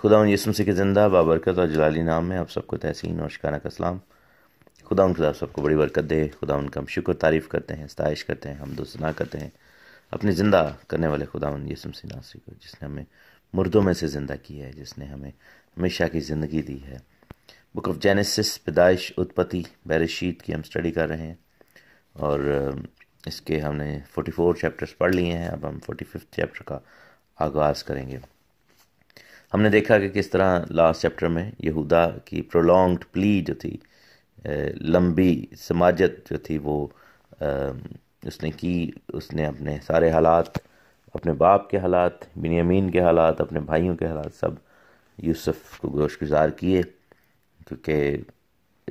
खुदा उन यसम के ज़िंदा बाबरकत और जलाली नाम में आप सबको तहसीन और शिकाना का सलाम खुदा उन खुदा सबको बड़ी बरकत दे खुदा उनका हम शुक्र तारीफ़ करते हैं स्ताइश करते हैं हम दोस्तना करते हैं अपने ज़िंदा करने वाले खुदा उन यसम से नासरी को जिसने हमें मुर्दों में से ज़िंदा किया है जिसने हमें हमेशा की ज़िंदगी दी है बुक ऑफ जेनेसिस पैदाइश उत्पत्ति बैरशीत की हम स्टडी कर रहे हैं और इसके हमने 44 चैप्टर्स पढ़ लिए हैं अब हम फिफ्थ चैप्टर का आगाज़ करेंगे हमने देखा कि किस तरह लास्ट चैप्टर में यहूदा की प्रोलॉन्ग्ड प्ली जो थी लंबी समाजत जो थी वो उसने की उसने अपने सारे हालात अपने बाप के हालात बिनियामीन के हालात अपने भाइयों के हालात सब यूसुफ को गोश गुजार किए क्योंकि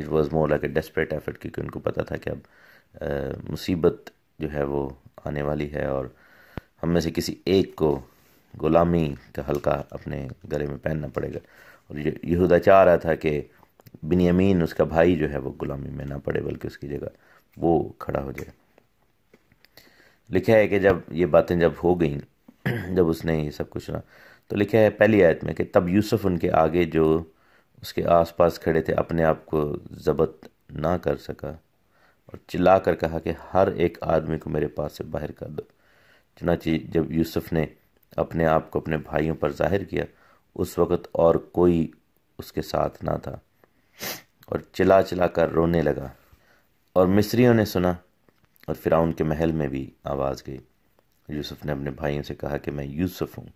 it was more like a desperate effort क्योंकि उनको पता था कि अब मुसीबत जो है वो आने वाली है और हम में से किसी एक को गुलामी का हल्का अपने गले में पहनना पड़ेगा और यहूदा चाह रहा था कि बिनियामीन उसका भाई जो है वो गुलामी में ना पड़े बल्कि उसकी जगह वो खड़ा हो जाए लिखा है कि जब ये बातें जब हो गई जब उसने ये सब कुछ ना तो लिखा है पहली आयत में कि तब यूसुफ उनके आगे जो उसके आसपास खड़े थे अपने आप को जबत ना कर सका और चिल्ला कर कहा कि हर एक आदमी को मेरे पास से बाहर कर दो चुनाची जब यूसुफ ने अपने आप को अपने भाइयों पर जाहिर किया उस वक़्त और कोई उसके साथ ना था और चिल्ला चिल्ला कर रोने लगा और मिस्रियों ने सुना और फिर उनके महल में भी आवाज़ गई यूसुफ ने अपने भाइयों से कहा कि मैं यूसुफ हूँ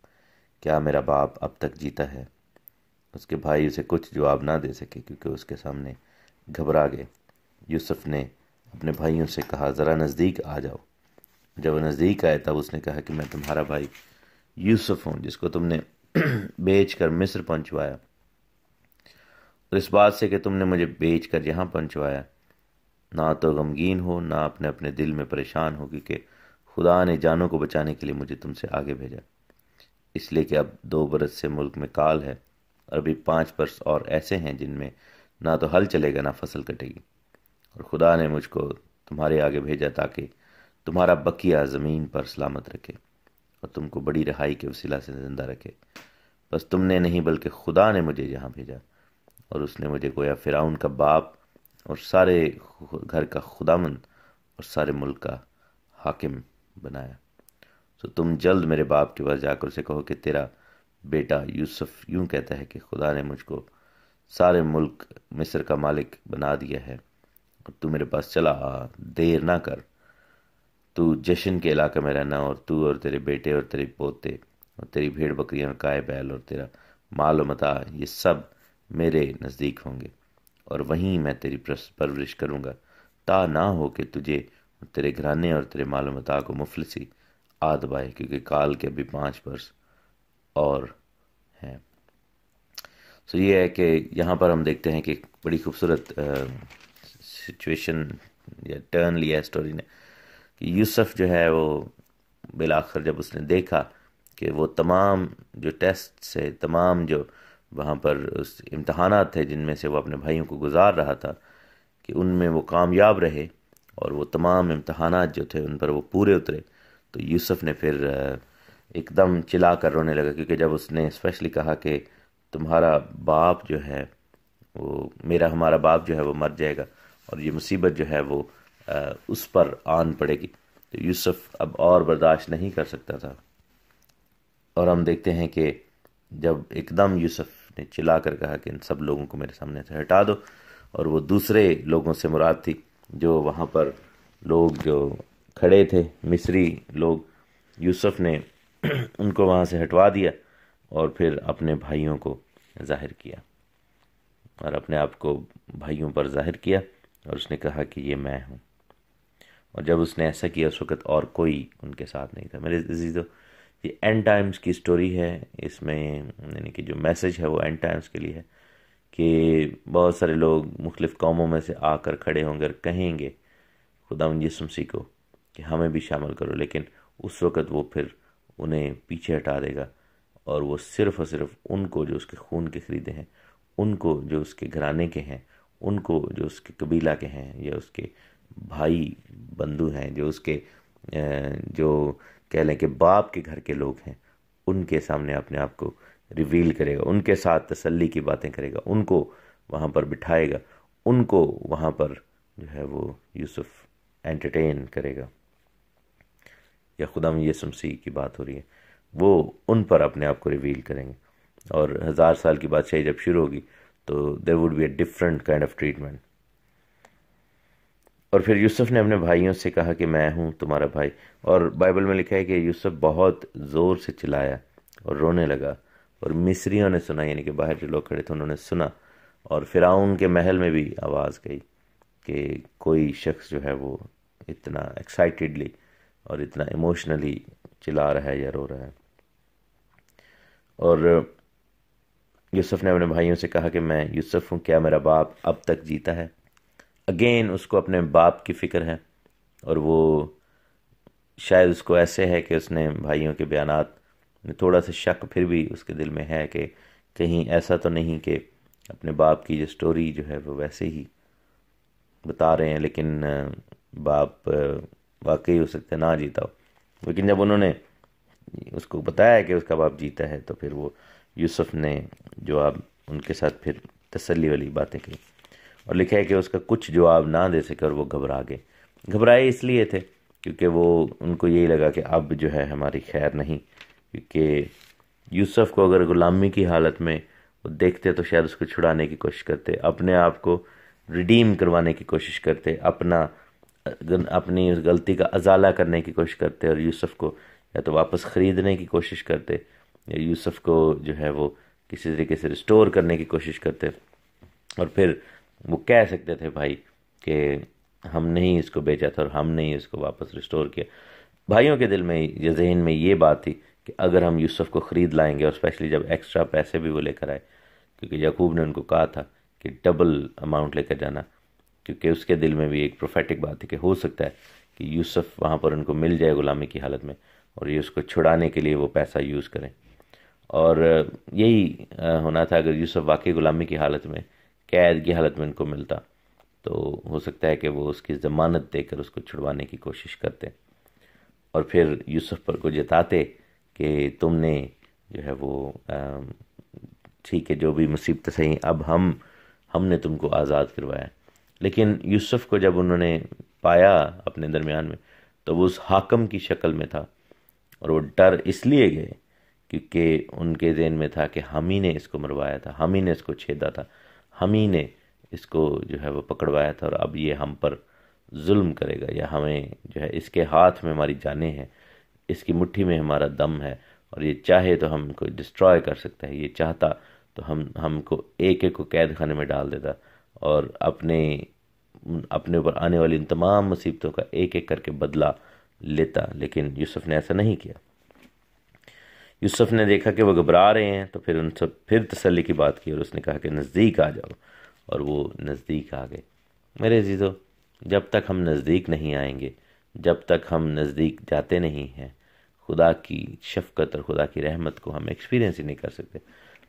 क्या मेरा बाप अब तक जीता है उसके भाई उसे कुछ जवाब ना दे सके क्योंकि उसके सामने घबरा गए यूसुफ ने अपने भाइयों से कहा ज़रा नज़दीक आ जाओ जब नज़दीक आए तब उसने कहा कि मैं तुम्हारा भाई यूसुफ हूँ जिसको तुमने बेच कर मिस्र पहुँचवाया और इस बात से कि तुमने मुझे बेच कर यहाँ पहुँचवाया ना तो गमगीन हो ना अपने अपने दिल में परेशान हो क्योंकि खुदा ने जानों को बचाने के लिए मुझे तुमसे आगे भेजा इसलिए कि अब दो बरस से मुल्क में काल है और अभी पाँच बरस और ऐसे हैं जिनमें ना तो हल चलेगा ना फसल कटेगी और खुदा ने मुझको तुम्हारे आगे भेजा ताकि तुम्हारा बकिया ज़मीन पर सलामत रखे और तुमको बड़ी रहाई के वसीला से जिंदा रखे बस तुमने नहीं बल्कि खुदा ने मुझे यहाँ भेजा और उसने मुझे गोया फ़िराउन का बाप और सारे घर का खुदामंद और सारे मुल्क का हाकिम बनाया तो तुम जल्द मेरे बाप के पास जाकर उसे कहो कि तेरा बेटा यूसुफ यूं कहता है कि खुदा ने मुझको सारे मुल्क मिस्र का मालिक बना दिया है और तू मेरे पास चला देर ना कर तू जश्न के इलाके में रहना और तू और तेरे बेटे और तेरे पोते और तेरी भेड़ बकरियाँ काय बैल और तेरा माल मता ये सब मेरे नज़दीक होंगे और वहीं मैं तेरी परवरिश करूँगा ता ना हो कि तुझे तेरे घराने और तेरे माल मता को मुफलसी आद दबाए क्योंकि काल के अभी पाँच वर्ष और हैं सो ये है कि यहाँ पर हम देखते हैं कि बड़ी खूबसूरत सिचुएशन या टर्न लिया है स्टोरी ने कि यूसुफ जो है वो बिलाखर जब उसने देखा कि वो तमाम जो टेस्ट से तमाम जो वहाँ पर उस इम्तहाना थे जिनमें से वो अपने भाइयों को गुजार रहा था कि उनमें वो कामयाब रहे और वो तमाम इम्तहान जो थे उन पर वो पूरे उतरे तो यूसुफ ने फिर एकदम चिल्ला कर रोने लगा क्योंकि जब उसने स्पेशली कहा कि तुम्हारा बाप जो है वो मेरा हमारा बाप जो है वो मर जाएगा और ये मुसीबत जो है वो उस पर आन पड़ेगी तो यूसुफ अब और बर्दाश्त नहीं कर सकता था और हम देखते हैं कि जब एकदम यूसुफ ने चिल्ला कर कहा कि इन सब लोगों को मेरे सामने से हटा दो और वो दूसरे लोगों से मुराद थी जो वहाँ पर लोग जो खड़े थे मिस्री लोग यूसुफ ने उनको वहाँ से हटवा दिया और फिर अपने भाइयों को जाहिर किया और अपने आप को भाइयों पर जाहिर किया और उसने कहा कि ये मैं हूँ और जब उसने ऐसा किया उस वक़्त और कोई उनके साथ नहीं था मेरे इसी तो ये एंड टाइम्स की स्टोरी है इसमें यानी कि जो मैसेज है वो एंड टाइम्स के लिए है कि बहुत सारे लोग मुख्तफ कौमों में से आकर खड़े होंगे और कहेंगे खुदा उन जिसमसी को कि हमें भी शामिल करो लेकिन उस वक़्त वो फिर उन्हें पीछे हटा देगा और वो सिर्फ़ और सिर्फ उनको जो उसके खून के ख़रीदे हैं उनको जो उसके घराने के हैं उनको जो उसके कबीला के हैं या उसके भाई बंधु हैं जो उसके जो कह लें कि बाप के घर के लोग हैं उनके सामने अपने आप को रिवील करेगा उनके साथ तसल्ली की बातें करेगा उनको वहाँ पर बिठाएगा उनको वहाँ पर जो है वो यूसुफ एंटरटेन करेगा या खुदा में यसुम मसीह की बात हो रही है वो उन पर अपने आप को रिवील करेंगे और हज़ार साल की बादशाही जब शुरू होगी तो there would be a different kind of treatment और फिर यूसुफ ने अपने भाइयों से कहा कि मैं हूँ तुम्हारा भाई और बाइबल में लिखा है कि यूसुफ बहुत ज़ोर से चिल्लाया और रोने लगा और मिस्रियों ने सुना यानी कि बाहर जो लोग खड़े थे उन्होंने सुना और फिराउन के महल में भी आवाज़ गई कि कोई शख्स जो है वो इतना एक्साइटेडली और इतना इमोशनली चिल्ला रहा है या रो रहा है और यूसुफ ने अपने भाइयों से कहा कि मैं यूसुफ हूँ क्या मेरा बाप अब तक जीता है अगेन उसको अपने बाप की फ़िक्र है और वो शायद उसको ऐसे है कि उसने भाइयों के बयान में थोड़ा सा शक फिर भी उसके दिल में है कि कहीं ऐसा तो नहीं कि अपने बाप की जो स्टोरी जो है वो वैसे ही बता रहे हैं लेकिन बाप वाकई हो सकता है ना जीता हो लेकिन जब उन्होंने उसको बताया कि उसका बाप जीता है तो फिर वो यूसुफ ने जो आप उनके साथ फिर तसल्ली वाली बातें कही और लिखा है कि उसका कुछ जवाब ना दे सके और वो घबरा गए घबराए इसलिए थे क्योंकि वो उनको यही लगा कि अब जो है हमारी खैर नहीं क्योंकि यूसुफ को अगर ग़ुलामी की हालत में वो देखते तो शायद उसको छुड़ाने की कोशिश करते अपने आप को रिडीम करवाने की कोशिश करते अपना अपनी उस गलती का अजाला करने की कोशिश करते और यूसुफ को या तो वापस ख़रीदने की कोशिश करते या यूसुफ को जो है वो किसी तरीके से रिस्टोर करने की कोशिश करते और फिर वो कह सकते थे भाई कि हमने ही इसको बेचा था और हमने ही इसको वापस रिस्टोर किया भाइयों के दिल में या जहन में ये बात थी कि अगर हम यूसुफ़ को ख़रीद लाएंगे और स्पेशली जब एक्स्ट्रा पैसे भी वो लेकर आए क्योंकि यकूब ने उनको कहा था कि डबल अमाउंट लेकर जाना क्योंकि उसके दिल में भी एक प्रोफेटिक बात थी कि हो सकता है कि यूसुफ वहाँ पर उनको मिल जाए ग़ुलामी की हालत में और ये उसको छुड़ाने के लिए वो पैसा यूज़ करें और यही होना था अगर यूसुफ वाकई ग़ुलामी की हालत में कैद की हालत में उनको मिलता तो हो सकता है कि वो उसकी ज़मानत देकर उसको छुड़वाने की कोशिश करते और फिर यूसुफ पर को जताते कि तुमने जो है वो ठीक है जो भी मुसीबत सही अब हम हमने तुमको आज़ाद करवाया लेकिन यूसुफ को जब उन्होंने पाया अपने दरमियान में तो वो उस हाकम की शक्ल में था और वो डर इसलिए गए क्योंकि उनके जहन में था कि हम ही ने इसको मरवाया था हम ही ने इसको छेदा था हम ही ने इसको जो है वो पकड़वाया था और अब ये हम पर जुल्म करेगा या हमें जो है इसके हाथ में हमारी जानें हैं इसकी मुट्ठी में हमारा दम है और ये चाहे तो हमको डिस्ट्रॉय कर सकता है ये चाहता तो हम हमको एक एक को कैद खाने में डाल देता और अपने अपने ऊपर आने वाली इन तमाम मुसीबतों का एक एक करके बदला लेता लेकिन यूसुफ ने ऐसा नहीं किया यूसुफ ने देखा कि वह घबरा रहे हैं तो फिर उन सब फिर तसली की बात की और उसने कहा कि नज़दीक आ जाओ और वो नज़दीक आ गए मेरे जीजो जब तक हम नज़दीक नहीं आएंगे जब तक हम नज़दीक जाते नहीं हैं खुदा की शफकत और खुदा की रहमत को हम एक्सपीरियंस ही नहीं कर सकते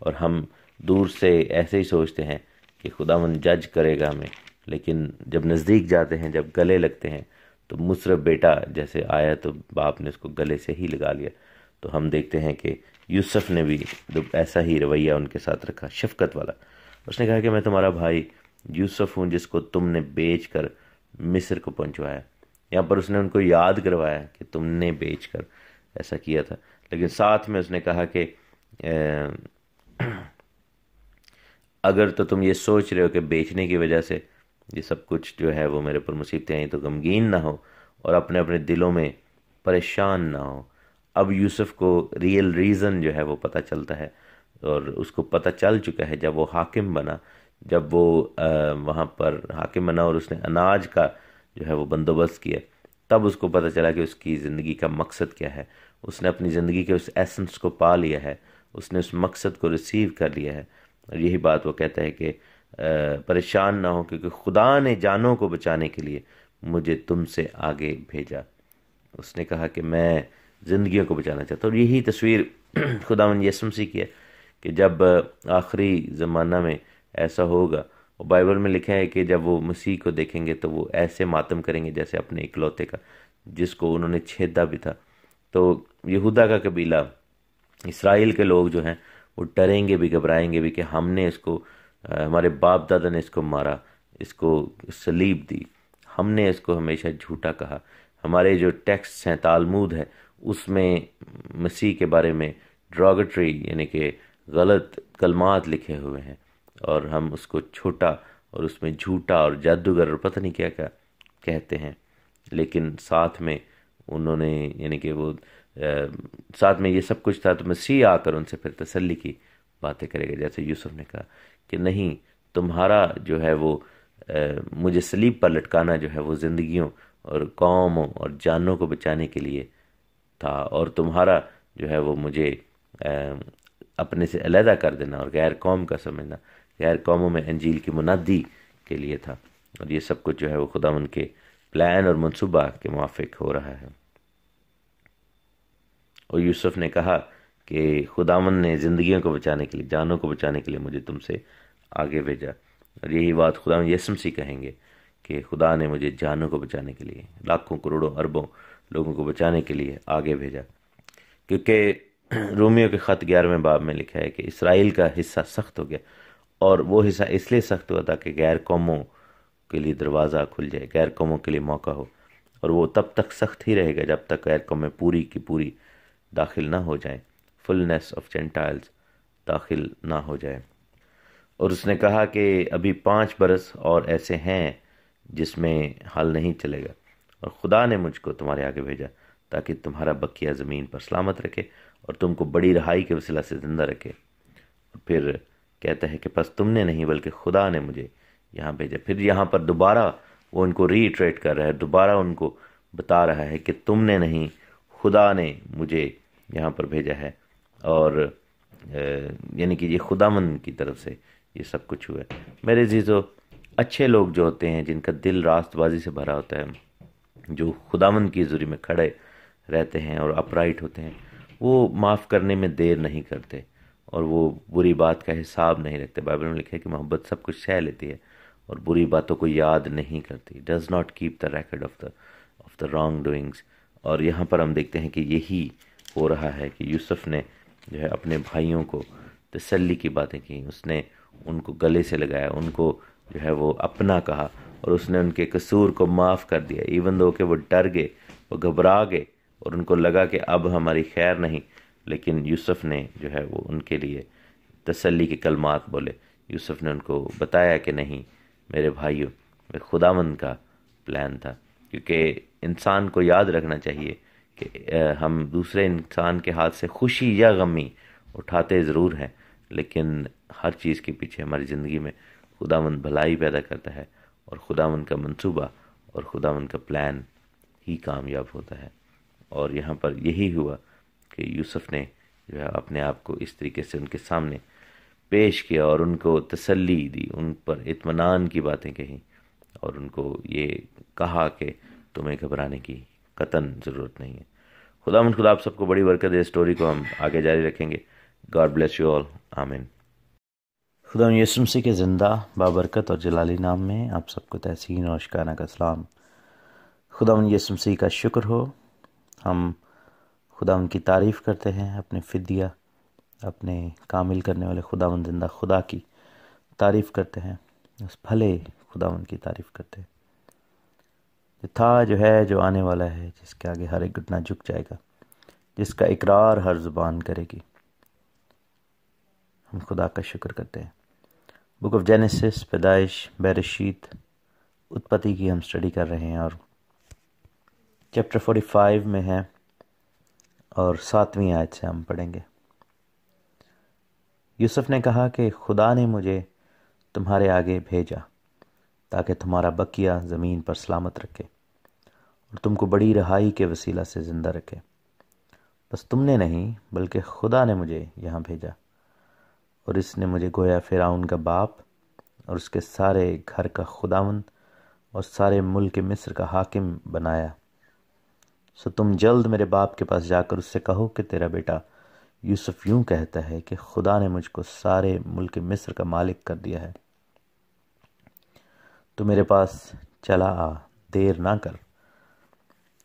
और हम दूर से ऐसे ही सोचते हैं कि मन जज करेगा हमें लेकिन जब नज़दीक जाते हैं जब गले लगते हैं तो मुसरफ बेटा जैसे आया तो बाप ने उसको गले से ही लगा लिया तो हम देखते हैं कि यूसुफ ने भी ऐसा ही रवैया उनके साथ रखा शफकत वाला उसने कहा कि मैं तुम्हारा भाई यूसुफ हूँ जिसको तुमने बेच कर मिस्र को पहुँचवाया यहाँ पर उसने उनको याद करवाया कि तुमने बेच कर ऐसा किया था लेकिन साथ में उसने कहा कि अगर तो तुम ये सोच रहे हो कि बेचने की वजह से ये सब कुछ जो है वो मेरे पर मुसीबतें आई तो गमगीन ना हो और अपने अपने दिलों में परेशान ना हो अब यूसुफ को रियल रीज़न जो है वो पता चलता है और उसको पता चल चुका है जब वो हाकिम बना जब वो वहाँ पर हाकिम बना और उसने अनाज का जो है वो बंदोबस्त किया तब उसको पता चला कि उसकी ज़िंदगी का मकसद क्या है उसने अपनी ज़िंदगी के उस एसेंस को पा लिया है उसने उस मकसद को रिसीव कर लिया है और यही बात वो कहता है कि परेशान ना हो क्योंकि खुदा ने जानों को बचाने के लिए मुझे तुमसे आगे भेजा उसने कहा कि मैं जिंदगियों को बचाना चाहता और यही तस्वीर खुदा यसम सी की है कि जब आखिरी ज़माना में ऐसा होगा और बाइबल में लिखा है कि जब वो मसीह को देखेंगे तो वो ऐसे मातम करेंगे जैसे अपने इकलौते का जिसको उन्होंने छेदा भी था तो यहूदा का कबीला इसराइल के लोग जो हैं वो डरेंगे भी घबराएंगे भी कि हमने इसको हमारे बाप दादा ने इसको मारा इसको सलीब दी हमने इसको हमेशा झूठा कहा हमारे जो टेक्स्ट हैं तालमूद है उसमें मसीह के बारे में ड्रागट्री यानी कि गलत कलमात लिखे हुए हैं और हम उसको छोटा और उसमें झूठा और जादूगर और पता नहीं क्या क्या कहते हैं लेकिन साथ में उन्होंने यानी कि वो साथ में ये सब कुछ था तो मसीह आकर उनसे फिर तसल्ली की बातें करेगा जैसे यूसुफ ने कहा कि नहीं तुम्हारा जो है वो मुझे सलीब पर लटकाना जो है वो ज़िंदगियों और कौमों और जानों को बचाने के लिए था और तुम्हारा जो है वो मुझे अपने से अलहदा कर देना और गैर कौम का समझना गैर कौमों में अंजील की मुनादी के लिए था और ये सब कुछ जो है वो खुदा उनके प्लान और मनसूबा के मुआफ़ हो रहा है और यूसुफ ने कहा कि खुदावन ने ज़िंदगियों को बचाने के लिए जानों को बचाने के लिए मुझे तुमसे आगे भेजा और यही बात खुदा यसम सी कहेंगे कि खुदा ने मुझे जानों को बचाने के लिए लाखों करोड़ों अरबों लोगों को बचाने के लिए आगे भेजा क्योंकि रोमियो के ख़त ग्यारहवें बाब में लिखा है कि इसराइल का हिस्सा सख्त हो गया और वो हिस्सा इसलिए सख्त हुआ ताकि गैर कौमों के लिए दरवाज़ा खुल जाए गैर कौमों के लिए मौका हो और वो तब तक सख्त ही रहेगा जब तक गैर कौमें पूरी की पूरी दाखिल ना हो जाएं फुलनेस ऑफ जेंटाइल्स दाखिल ना हो जाए और उसने कहा कि अभी पाँच बरस और ऐसे हैं जिसमें हल नहीं चलेगा और खुदा ने मुझको तुम्हारे आगे भेजा ताकि तुम्हारा बकिया ज़मीन पर सलामत रखे और तुमको बड़ी रहाई के वसीला से ज़िंदा रखे और फिर कहते हैं कि बस तुमने नहीं बल्कि खुदा ने मुझे यहाँ भेजा फिर यहाँ पर दोबारा वो उनको रीट्रेट कर रहा है दोबारा उनको बता रहा है कि तुमने नहीं खुदा ने मुझे यहाँ पर भेजा है और यानी कि ये खुदामन की तरफ से ये सब कुछ हुआ है मेरे जी अच्छे लोग जो होते हैं जिनका दिल रास्तबाजी से भरा होता है जो खुदावन की जुरी में खड़े रहते हैं और अपराइट होते हैं वो माफ़ करने में देर नहीं करते और वो बुरी बात का हिसाब नहीं रखते बाइबल में लिखा है कि मोहब्बत सब कुछ सह लेती है और बुरी बातों को याद नहीं करती does not keep the record of the of the wrongdoings और यहाँ पर हम देखते हैं कि यही हो रहा है कि यूसुफ ने जो है अपने भाइयों को तसल्ली की बातें की उसने उनको गले से लगाया उनको जो है वो अपना कहा और उसने उनके कसूर को माफ़ कर दिया इवन दो कि वो डर गए वो घबरा गए और उनको लगा कि अब हमारी खैर नहीं लेकिन यूसुफ ने जो है वो उनके लिए तसल्ली के कलमात बोले यूसुफ ने उनको बताया कि नहीं मेरे भाइयों खुदामंद का प्लान था क्योंकि इंसान को याद रखना चाहिए कि हम दूसरे इंसान के हाथ से खुशी या गमी उठाते ज़रूर हैं लेकिन हर चीज़ के पीछे हमारी ज़िंदगी में खुदावंद भलाई पैदा करता है और खुदा का मंसूबा और खुदा का प्लान ही कामयाब होता है और यहाँ पर यही हुआ कि यूसुफ ने जो है अपने आप को इस तरीके से उनके सामने पेश किया और उनको तसल्ली दी उन पर इतमान की बातें कहीं और उनको ये कहा कि तुम्हें घबराने की कतन ज़रूरत नहीं है खुदा खुदा आप सबको बड़ी बरकत है स्टोरी को हम आगे जारी रखेंगे गॉड ब्लेस यू ऑल आमिन खुदा यसुम मसीह के ज़िंदा बाबरकत और जलाली नाम में आप सबको तहसीन और शिकाना का सलाम खुदा यसुम मसीह का शुक्र हो हम खुदा की तारीफ़ करते हैं अपने फिदिया अपने कामिल करने वाले खुदा जिंदा खुदा की तारीफ़ करते हैं उस भले खुदा की तारीफ़ करते हैं जो था जो है जो आने वाला है जिसके आगे हर एक घुटना झुक जाएगा जिसका इकरार हर ज़ुबान करेगी हम खुदा का शुक्र करते हैं बुक ऑफ जेनेसिस पैदाइश बैरशीत उत्पत्ति की हम स्टडी कर रहे हैं और चैप्टर फोर्टी फाइव में है और सातवीं आयत से हम पढ़ेंगे यूसुफ ने कहा कि खुदा ने मुझे तुम्हारे आगे भेजा ताकि तुम्हारा बकिया ज़मीन पर सलामत रखे और तुमको बड़ी रहाई के वसीला से ज़िंदा रखे बस तुमने नहीं बल्कि खुदा ने मुझे यहाँ भेजा और इसने मुझे गोया फिराउन का बाप और उसके सारे घर का खुदावन और सारे मुल्क मिस्र का हाकिम बनाया सो तुम जल्द मेरे बाप के पास जाकर उससे कहो कि तेरा बेटा यूसुफ यूं कहता है कि खुदा ने मुझको सारे मुल्क मिस्र का मालिक कर दिया है तो मेरे पास चला आ देर ना कर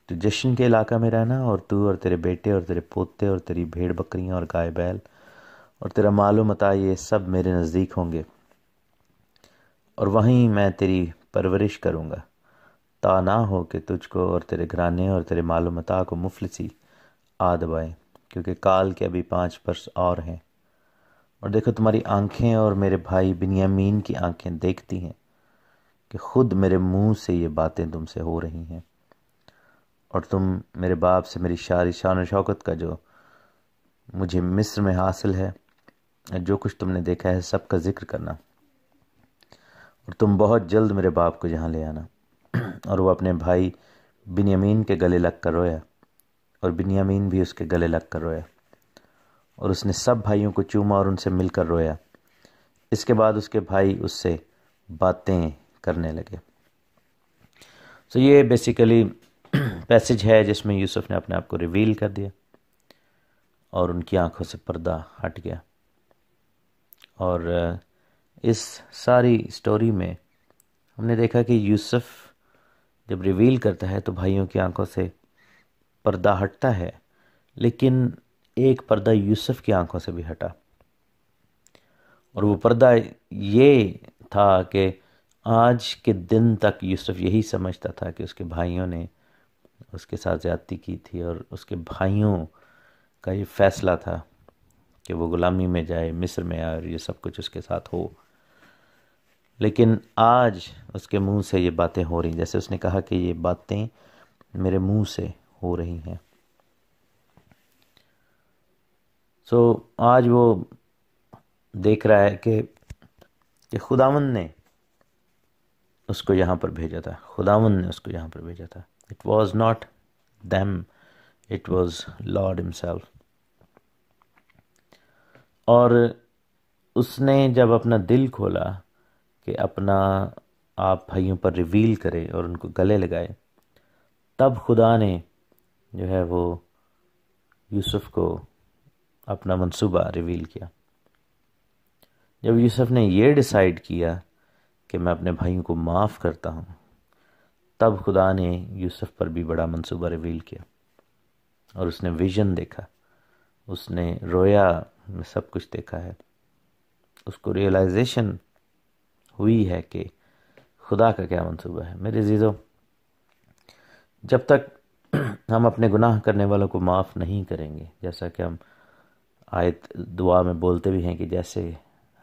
तो जश्न के इलाका में रहना और तू और तेरे बेटे और तेरे पोते और तेरी भेड़ बकरियां और गाय बैल और तेरा मालूम अता ये सब मेरे नज़दीक होंगे और वहीं मैं तेरी परवरिश करूँगा ता ना हो कि तुझको और तेरे घराने और तेरे मालूम अता को मुफलसी आ दबाए क्योंकि काल के अभी पाँच बरस और हैं और देखो तुम्हारी आंखें और मेरे भाई बिनियामीन की आंखें देखती हैं कि खुद मेरे मुंह से ये बातें तुमसे हो रही हैं और तुम मेरे बाप से मेरी शारी शान शौकत का जो मुझे मिस्र में हासिल है जो कुछ तुमने देखा है सब का जिक्र करना और तुम बहुत जल्द मेरे बाप को यहाँ ले आना और वो अपने भाई बिनयामीन के गले लग कर रोया और बिनयामीन भी उसके गले लग कर रोया और उसने सब भाइयों को चूमा और उनसे मिलकर रोया इसके बाद उसके भाई उससे बातें करने लगे सो ये बेसिकली पैसेज है जिसमें यूसुफ ने अपने आप को रिवील कर दिया और उनकी आंखों से पर्दा हट गया और इस सारी स्टोरी में हमने देखा कि यूसुफ जब रिवील करता है तो भाइयों की आंखों से पर्दा हटता है लेकिन एक पर्दा यूसुफ की आंखों से भी हटा और वो पर्दा ये था कि आज के दिन तक यूसुफ यही समझता था कि उसके भाइयों ने उसके साथ ज़्यादती की थी और उसके भाइयों का ये फैसला था कि वो ग़ुलामी में जाए मिस्र में आए और ये सब कुछ उसके साथ हो लेकिन आज उसके मुंह से ये बातें हो रही जैसे उसने कहा कि ये बातें मेरे मुंह से हो रही हैं सो so, आज वो देख रहा है कि कि खुदावन ने उसको यहाँ पर भेजा था खुदावन ने उसको यहाँ पर भेजा था it was not them it was Lord himself और उसने जब अपना दिल खोला कि अपना आप भाइयों पर रिवील करे और उनको गले लगाए तब खुदा ने जो है वो यूसुफ को अपना मंसूबा रिवील किया जब यूसुफ ने ये डिसाइड किया कि मैं अपने भाइयों को माफ़ करता हूँ तब खुदा ने यूसुफ पर भी बड़ा मंसूबा रिवील किया और उसने विजन देखा उसने रोया सब कुछ देखा है उसको रियलाइजेशन हुई है कि खुदा का क्या मंसूबा है मेरे जीजो जब तक हम अपने गुनाह करने वालों को माफ़ नहीं करेंगे जैसा कि हम आयत दुआ में बोलते भी हैं कि जैसे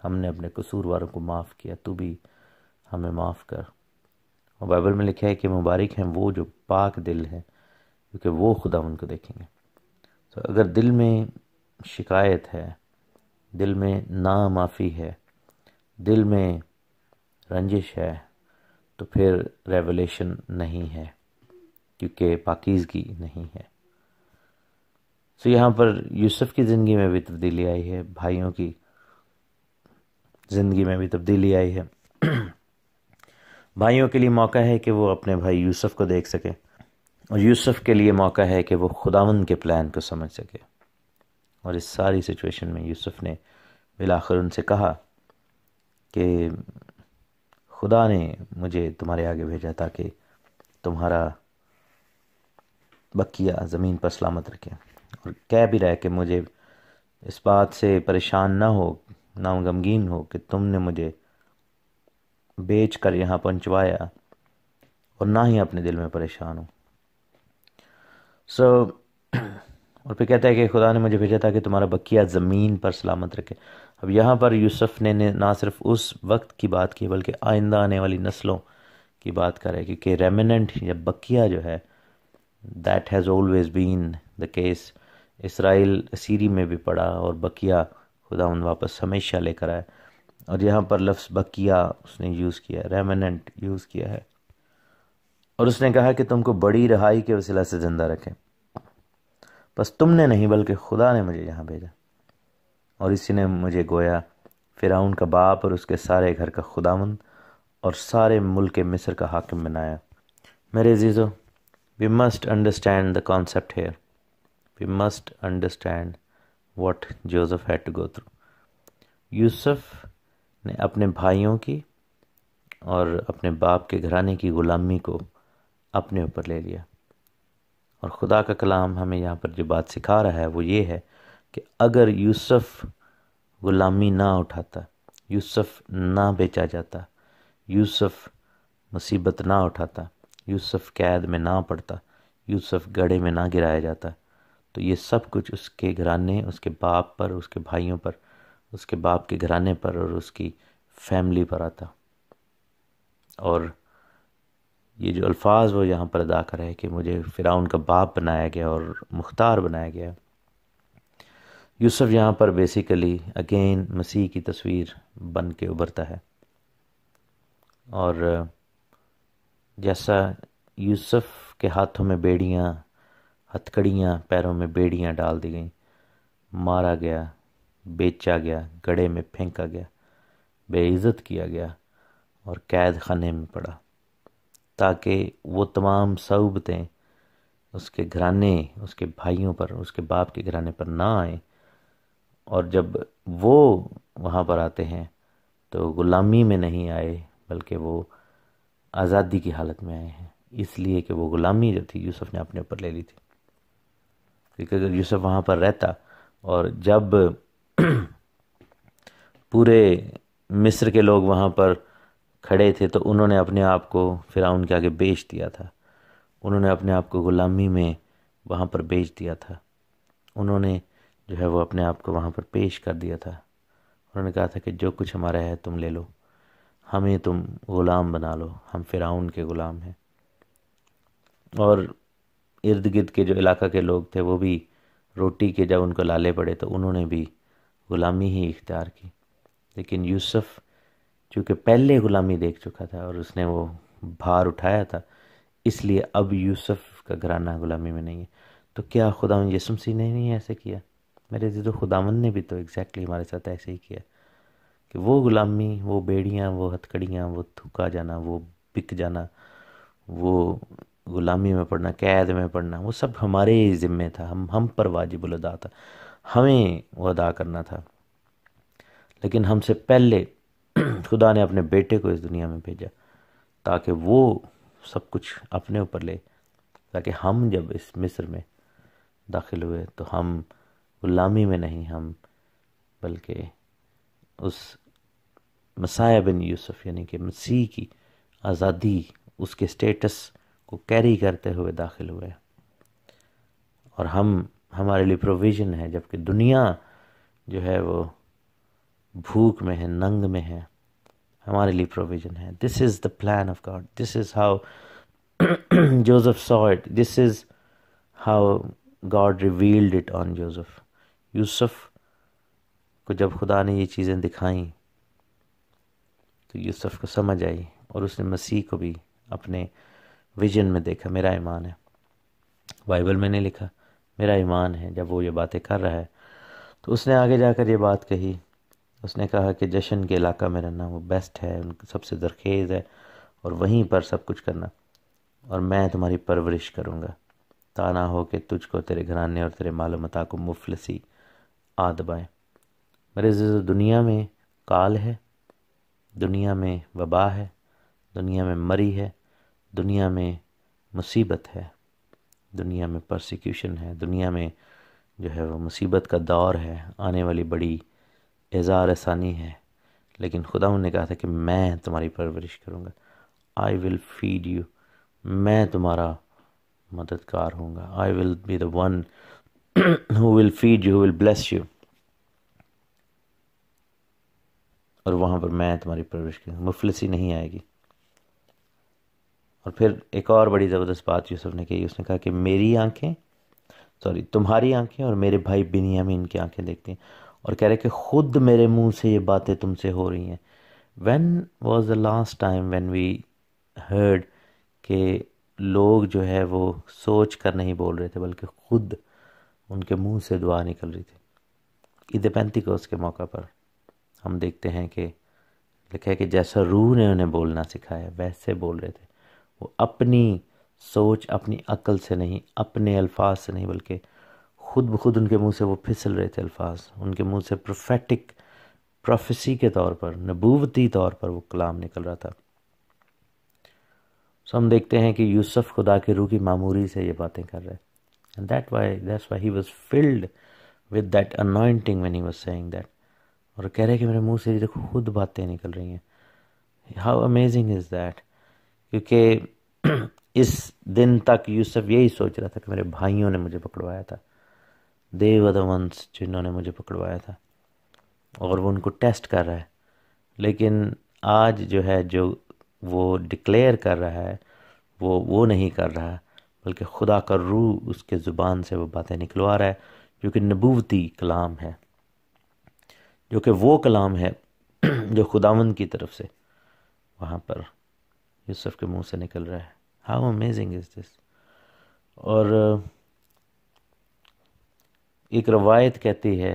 हमने अपने कसूरवारों को माफ़ किया तू भी हमें माफ़ कर और बाइबल में लिखा है कि मुबारक हैं वो जो पाक दिल हैं क्योंकि वो खुदा उनको देखेंगे तो अगर दिल में शिकायत है दिल में ना माफ़ी है दिल में रंजिश है तो फिर रेवलेशन नहीं है क्योंकि पाकिजगी नहीं है सो यहाँ पर यूसुफ की ज़िंदगी में भी तब्दीली आई है भाइयों की ज़िंदगी में भी तब्दीली आई है भाइयों के लिए मौका है कि वो अपने भाई यूसुफ को देख सकें और यूसुफ के लिए मौका है कि वो खुदावन के प्लान को समझ सके और इस सारी सिचुएशन में यूसुफ ने बिलाखिर उनसे कहा कि खुदा ने मुझे तुम्हारे आगे भेजा ताकि तुम्हारा बकिया ज़मीन पर सलामत रखें और कह भी रहा कि मुझे इस बात से परेशान ना हो ना गमगीन हो कि तुमने मुझे बेच कर यहाँ पहुँचवाया और ना ही अपने दिल में परेशान हो सो और फिर कहता है कि खुदा ने मुझे भेजा था कि तुम्हारा बकिया ज़मीन पर सलामत रखे अब यहाँ पर यूसुफ ने ना सिर्फ उस वक्त की बात की बल्कि आइंदा आने वाली नस्लों की बात करें क्योंकि रेमिनेंट या बकिया जो है that has always been the case Israel सीरी में भी पड़ा और बकिया खुदा उन वापस हमेशा लेकर आए और यहाँ पर लफ्स बकिया उसने यूज़ किया है रेमिनेंट यूज़ किया है और उसने कहा कि तुमको बड़ी रहाई के वसीला से ज़िंदा रखें बस तुमने नहीं बल्कि खुदा ने मुझे यहाँ भेजा और इसी ने मुझे गोया फ़िराउन का बाप और उसके सारे घर का खुदावंद और सारे मुल्क मिस्र का हाकिम बनाया मेरे जीज़ो we must understand the concept here we must understand what Joseph had to go through Yusuf ने अपने भाइयों की और अपने बाप के घराने की ग़ुलामी को अपने ऊपर ले लिया और ख़ुदा का कलाम हमें यहाँ पर जो बात सिखा रहा है वो ये है कि अगर यूसुफ ग़ुलामी ना उठाता यूसुफ ना बेचा जाता यूसुफ मुसीबत ना उठाता यूसुफ कैद में ना पड़ता यूसुफ गड़े में ना गिराया जाता तो ये सब कुछ उसके घराने उसके बाप पर उसके भाइयों पर उसके बाप के घराने पर और उसकी फैमिली पर आता और ये जो अल्फाज वो यहाँ पर अदा कर है कि मुझे फ़िराउन का बाप बनाया गया और मुख्तार बनाया गया यूसुफ यहाँ पर बेसिकली अगेन मसीह की तस्वीर बन के उभरता है और जैसा यूसुफ के हाथों में बेड़ियाँ हथकड़ियाँ पैरों में बेड़ियाँ डाल दी गई मारा गया बेचा गया गड़े में फेंका गया बेइज़्ज़त किया गया और कैद खाने में पड़ा ताकि वो तमाम सऊबतें उसके घराने उसके भाइयों पर उसके बाप के घराने पर ना आए और जब वो वहाँ पर आते हैं तो ग़ुलामी में नहीं आए बल्कि वो आज़ादी की हालत में आए हैं इसलिए कि वो ग़ुलामी जो थी यूसुफ़ ने अपने ऊपर ले ली थी क्योंकि अगर यूसुफ़ वहाँ पर रहता और जब पूरे मिस्र के लोग वहाँ पर खड़े थे तो उन्होंने अपने आप को फिराउन के आगे बेच दिया था उन्होंने अपने आप को ग़ुलामी में वहाँ पर बेच दिया था उन्होंने जो है वो अपने आप को वहाँ पर पेश कर दिया था उन्होंने कहा था कि जो कुछ हमारा है तुम ले लो हमें तुम ग़ुलाम बना लो हम फ़िराउन के ग़ुलाम हैं और इर्द गिर्द के जो इलाका के लोग थे वो भी रोटी के जब उनको लाले पड़े तो उन्होंने भी ग़ुलामी ही इख्तियार की लेकिन यूसुफ़ चूँकि पहले ग़ुलामी देख चुका था और उसने वो भार उठाया था इसलिए अब यूसुफ का घराना ग़ुलामी में नहीं है तो क्या खुदा यसुम सी ने नहीं ऐसे किया मेरे जी तो खुदावन ने भी तो एग्जैक्टली हमारे साथ ऐसे ही किया कि वो ग़ुलामी वो बेड़ियाँ वो हथकड़ियाँ वो थूका जाना वो बिक जाना वो ग़ुलामी में पढ़ना कैद में पड़ना वो सब हमारे ही ज़िम्मे था हम हम पर वाजिब अदा था हमें वो अदा करना था लेकिन हमसे पहले खुदा ने अपने बेटे को इस दुनिया में भेजा ताकि वो सब कुछ अपने ऊपर ले ताकि हम जब इस मिस्र में दाखिल हुए तो हम गुलामी में नहीं हम बल्कि उस मसाया बिन यूसुफ यानी कि मसीह की आज़ादी उसके स्टेटस को कैरी करते हुए दाखिल हुए और हम हमारे लिए प्रोविज़न है जबकि दुनिया जो है वो भूख में है नंग में है हमारे लिए प्रोविजन है this is the plan of God this is how Joseph saw it this is how God revealed it on Joseph Yusuf को जब खुदा ने ये चीज़ें दिखाई तो यूसुफ को समझ आई और उसने मसीह को भी अपने विजन में देखा मेरा ईमान है बाइबल में नहीं लिखा मेरा ईमान है जब वो ये बातें कर रहा है तो उसने आगे जाकर ये बात कही उसने कहा कि जश्न के इलाका में रहना वो बेस्ट है उन सबसे दरखेज़ है और वहीं पर सब कुछ करना और मैं तुम्हारी परवरिश करूँगा ताना हो कि तुझको तेरे घराने और तेरे मालूमता मता को मुफलसी आ दबाएँ मेरे दुनिया में काल है दुनिया में वबा है दुनिया में मरी है दुनिया में मुसीबत है दुनिया में प्रोसिक्यूशन है दुनिया में जो है वो मुसीबत का दौर है आने वाली बड़ी ऐसा आसानी है लेकिन खुदा ने कहा था कि मैं तुम्हारी परवरिश करूँगा आई विल फीड यू मैं तुम्हारा मददगार हूँ I will be the one who will feed you will bless you और वहाँ पर मैं तुम्हारी परवरिश करूँगा मुफलसी नहीं आएगी और फिर एक और बड़ी ज़बरदस्त बात यूसुफ ने कही उसने कहा कि मेरी आंखें सॉरी तुम्हारी आंखें और मेरे भाई बिनियामीन की आंखें देखती हैं और कह रहे कि ख़ुद मेरे मुंह से ये बातें तुमसे हो रही हैं when was the last time one we heard के लोग जो है वो सोच कर नहीं बोल रहे थे बल्कि खुद उनके मुंह से दुआ निकल रही थी ईद पैंती पैंतीकोस के मौका पर हम देखते हैं कि लिखा है कि जैसा रूह ने उन्हें बोलना सिखाया वैसे बोल रहे थे वो अपनी सोच अपनी अकल से नहीं अपने अल्फाज से नहीं बल्कि खुद ब खुद उनके मुंह से वो फिसल रहे थे अल्फाज उनके मुंह से प्रोफेटिक प्रोफेसी के तौर पर नबूवती तौर पर वो कलाम निकल रहा था सो हम देखते हैं कि यूसुफ खुदा के रूह की मामूरी से ये बातें कर रहे हैं that why that's why he was filled with that anointing when he was sang that और कह रहे कि मेरे मुंह से देखो खुद बातें निकल रही हैं हाउ अमेजिंग इज़ दैट क्योंकि इस दिन तक यूसुफ यही सोच रहा था कि मेरे भाइयों ने मुझे पकड़वाया था देवदवंश जिन्होंने मुझे पकड़वाया था और वो उनको टेस्ट कर रहा है लेकिन आज जो है जो वो डिक्लेयर कर रहा है वो वो नहीं कर रहा बल्कि खुदा का रूह उसके ज़ुबान से वो बातें निकलवा रहा है जो कि नबूवती कलाम है जो कि वो कलाम है जो खुदावन की तरफ से वहाँ पर यूसुफ के मुंह से निकल रहा है हाउ अमेजिंग इज़ दिस और एक रवायत कहती है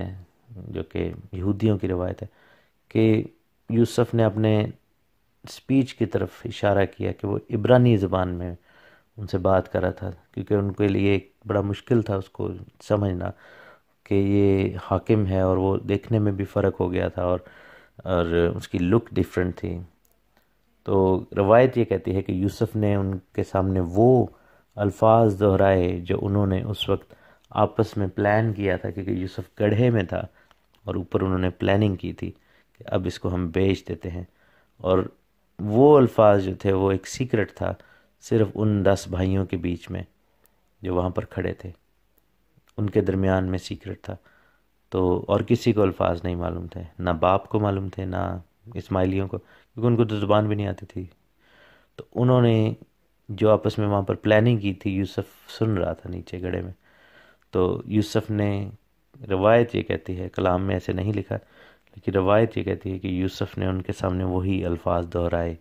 जो कि यहूदियों की रवायत है कि यूसुफ ने अपने स्पीच की तरफ इशारा किया कि वो इब्रानी ज़बान में उनसे बात कर रहा था क्योंकि उनके लिए एक बड़ा मुश्किल था उसको समझना कि ये हाकिम है और वो देखने में भी फ़र्क हो गया था और और उसकी लुक डिफरेंट थी तो रवायत ये कहती है कि यूसुफ ने उनके सामने वो अल्फाज दोहराए जो उन्होंने उस वक्त आपस में प्लान किया था क्योंकि यूसुफ गढ़े में था और ऊपर उन्होंने प्लानिंग की थी कि अब इसको हम बेच देते हैं और वो अल्फाज जो थे वो एक सीक्रेट था सिर्फ उन दस भाइयों के बीच में जो वहाँ पर खड़े थे उनके दरमियान में सीक्रेट था तो और किसी को अल्फाज नहीं मालूम थे ना बाप को मालूम थे ना इस्माइलियों को क्योंकि उनको तो ज़ुबान भी नहीं आती थी तो उन्होंने जो आपस में वहाँ पर प्लानिंग की थी यूसुफ सुन रहा था नीचे गड़े में तो यूसुफ ने रवायत ये कहती है कलाम में ऐसे नहीं लिखा लेकिन रवायत ये कहती है कि यूसुफ ने उनके सामने वही अल्फाज दोहराए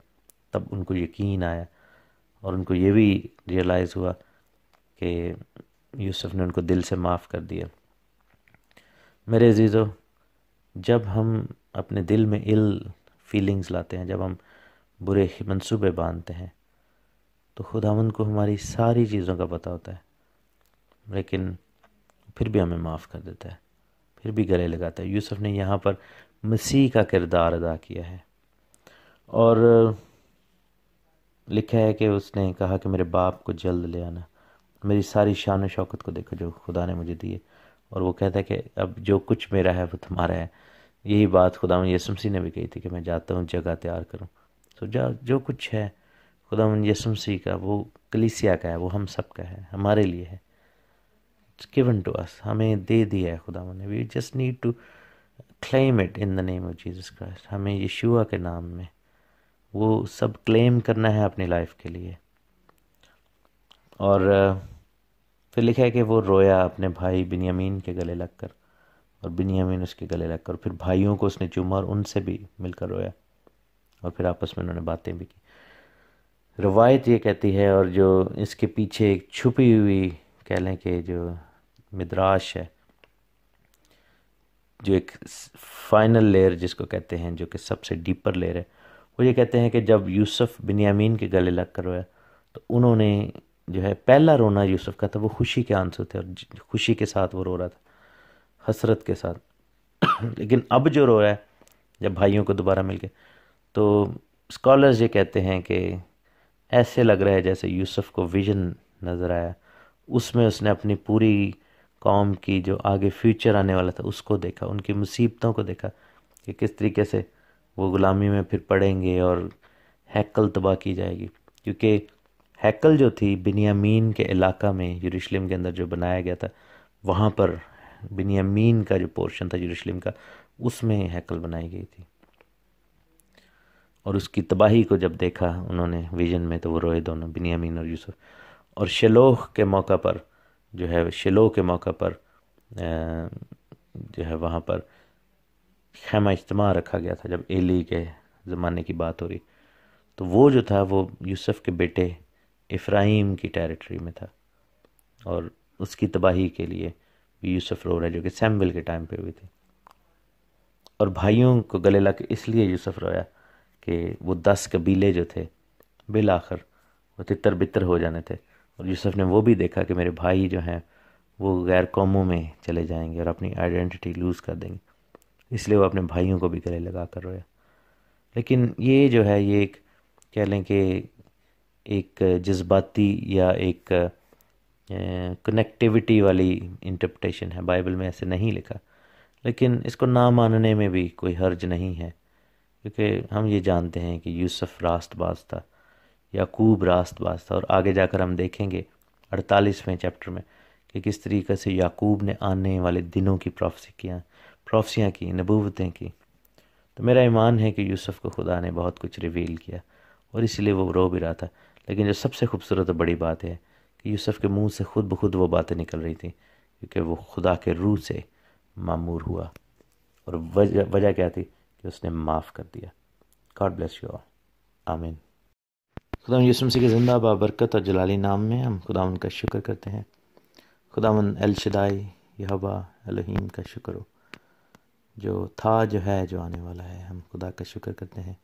तब उनको यकीन आया और उनको ये भी रियलाइज़ हुआ कि यूसुफ ने उनको दिल से माफ़ कर दिया मेरे अजीज़ो जब हम अपने दिल में इल फीलिंग्स लाते हैं जब हम बुरे मनसूबे बांधते हैं तो खुदा को हमारी सारी चीज़ों का पता होता है लेकिन फिर भी हमें माफ़ कर देता है फिर भी गले लगाता है यूसुफ ने यहाँ पर मसीह का किरदार अदा किया है और लिखा है कि उसने कहा कि मेरे बाप को जल्द ले आना मेरी सारी शान शौकत को देखो जो खुदा ने मुझे दिए और वो कहता है कि अब जो कुछ मेरा है वो तुम्हारा है यही बात खुदा यसमसी ने भी कही थी कि मैं जाता हूँ जगह तैयार करूँ तो जा जो कुछ है खुदा यसमसी का वो कलीसिया का है वो हम सब का है हमारे लिए है given to us हमें दे दिया है खुदा ने we just need to claim it in the name of Jesus Christ हमें यशुआ के नाम में वो सब क्लेम करना है अपनी लाइफ के लिए और फिर लिखा है कि वो रोया अपने भाई बिनियामीन के गले लगकर और बिनियामीन उसके गले लगकर फिर भाइयों को उसने चूमा और उनसे भी मिलकर रोया और फिर आपस में उन्होंने बातें भी की रवायत ये कहती है और जो इसके पीछे एक छुपी हुई कह लें कि जो मिद्राश है जो एक फाइनल लेयर जिसको कहते हैं जो कि सबसे डीपर लेयर है वो ये कहते हैं कि जब यूसुफ बिनियामीन के गले लग कर रोया तो उन्होंने जो है पहला रोना यूसुफ का था वो खुशी के आंसू थे और खुशी के साथ वो रो रहा था हसरत के साथ लेकिन अब जो रो रहा है जब भाइयों को दोबारा मिल के तो स्कॉलर्स ये कहते हैं कि ऐसे लग रहा है जैसे यूसुफ को विजन नज़र आया उसमें उसने अपनी पूरी कौम की जो आगे फ्यूचर आने वाला था उसको देखा उनकी मुसीबतों को देखा कि किस तरीके से वो ग़ुलामी में फिर पड़ेंगे और हैकल तबाह की जाएगी क्योंकि हैकल जो थी बिनियामीन के इलाका में यरूशलेम के अंदर जो बनाया गया था वहाँ पर बिनियामीन का जो पोर्शन था यरूशलेम का उसमें हैकल बनाई गई थी और उसकी तबाही को जब देखा उन्होंने विजन में तो वो रोए दोनों बिनियामीन और यूसुफ और शलोह के मौका पर जो है शिलो के मौका पर जो है वहाँ पर खैमा इज्तम रखा गया था जब एली के ज़माने की बात हो रही तो वो जो था वो यूसुफ़ के बेटे इफ़्राहिम की टेरिटरी में था और उसकी तबाही के लिए यूसुफ़ रो रहे जो कि सैम्बल के टाइम पे हुई थी और भाइयों को गले ला के इसलिए यूसुफ़ रोया कि वो दस कबीले जो थे बिल आखिर वो तितर बितर हो जाने थे और यूसुफ ने वो भी देखा कि मेरे भाई जो हैं वो गैर कौमों में चले जाएंगे और अपनी आइडेंटिटी लूज़ कर देंगे इसलिए वो अपने भाइयों को भी गले लगा कर रोया लेकिन ये जो है ये एक कह लें कि एक जज्बाती या एक कनेक्टिविटी वाली इंटरप्रटेशन है बाइबल में ऐसे नहीं लिखा लेकिन इसको ना मानने में भी कोई हर्ज नहीं है क्योंकि हम ये जानते हैं कि यूसुफ रास्त बाज था याकूब रास्त वास्ता और आगे जाकर हम देखेंगे अड़तालीसवें चैप्टर में कि किस तरीके से याकूब ने आने वाले दिनों की किया प्रॉफसियाँ की नबूवतें की तो मेरा ईमान है कि यूसुफ़ को खुदा ने बहुत कुछ रिवील किया और इसलिए वो रो भी रहा था लेकिन जो सबसे खूबसूरत और बड़ी बात है कि यूसुफ़ के मुंह से खुद ब खुद वो बातें निकल रही थी क्योंकि वो खुदा के रूह से मामूर हुआ और वजह वजह क्या थी कि उसने माफ़ कर दिया गॉड ब्लेस यू ऑल आमीन खुदा यसुम से के ज़िंदा बाबरकत और जलाली नाम में हम खुदा उनका शुक्र करते हैं खुदा एल शदाई यहबा अलहीम का शुक्र हो जो था जो है जो आने वाला है हम खुदा का शुक्र करते हैं